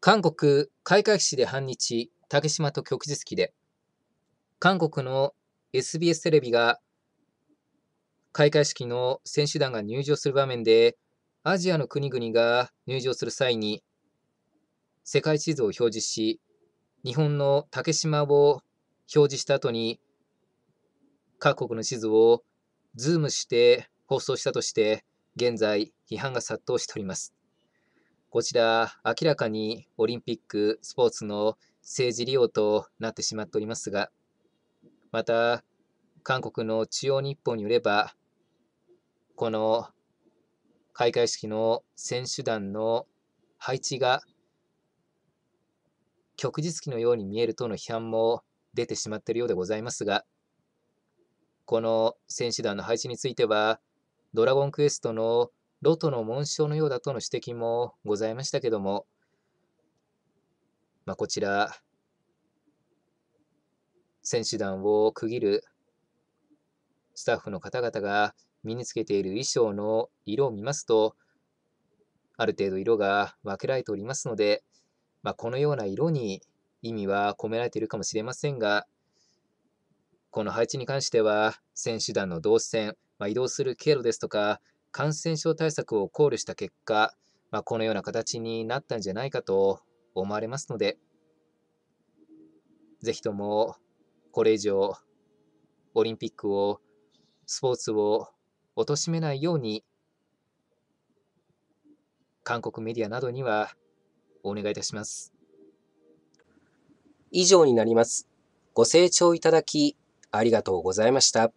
韓国開会式で反日竹島と旭日記で韓国の SBS テレビが開会式の選手団が入場する場面でアジアの国々が入場する際に世界地図を表示し日本の竹島を表示した後に各国の地図をズームして放送したとして現在批判が殺到しております。こちら、明らかにオリンピック、スポーツの政治利用となってしまっておりますが、また、韓国の中央日報によれば、この開会式の選手団の配置が旭日旗のように見えるとの批判も出てしまっているようでございますが、この選手団の配置については、ドラゴンクエストのロトの紋章のようだとの指摘もございましたけども、まあ、こちら、選手団を区切るスタッフの方々が身につけている衣装の色を見ますと、ある程度色が分けられておりますので、まあ、このような色に意味は込められているかもしれませんが、この配置に関しては、選手団の動線、まあ、移動する経路ですとか、感染症対策を考慮した結果、まあ、このような形になったんじゃないかと思われますので、ぜひともこれ以上オリンピックを、スポーツを貶めないように、韓国メディアなどにはお願いいたします。以上になります。ご清聴いただきありがとうございました。